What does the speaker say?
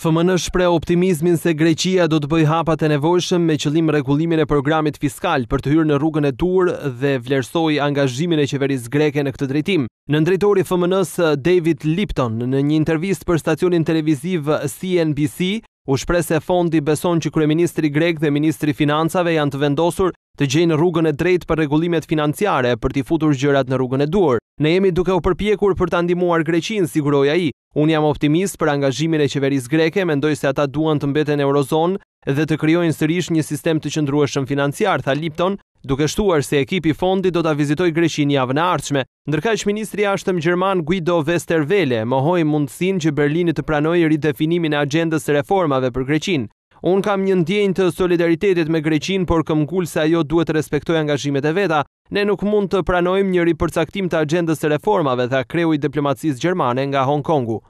FMN shpre optimizmin se Greqia do të bëj hapat e nevojshëm me qëllim regullimin e programit fiskal për të hyrë në rrugën e dur dhe vlerësoj angazhimin e qeveris greke në këtë drejtim. Në ndrejtori FMN-s David Lipton në një intervist për stacionin televiziv CNBC, u shpre se fondi beson që kreministri grek dhe ministri financave janë të vendosur të gjenë rrugën e drejt për regullimet financiare për t'i futur gjërat në rrugën e dur. Ne jemi duke u përpjekur për të ndihmuar Greqinë, siguroi ai. Un jam optimist për angazhimin e qeverisë greke, mendoj se ata duan të mbeten në Eurozonë dhe të krijojnë sërish një sistem të qëndrueshëm financiar, tha Lipton, duke shtuar se ekipi i fondit do ta vizitojë Greqinë javën e ardhshme. Ndërka që ministri ashtëm jashtëm gjerman Guido Westerwelle mohoi mundësin që Berlini të pranojë ridefinimin e agjendës së reformave për Greqinë. Un kam një ndjenjë të solidaritetit me Greqinë, por këmb se ajo duhet të respektoj angazhimet e veta. Ne nuk mund të pranojmë një ripërcaktim të agendës së reformave tha kreu i diplomacisë gjermane nga Hong Kongu.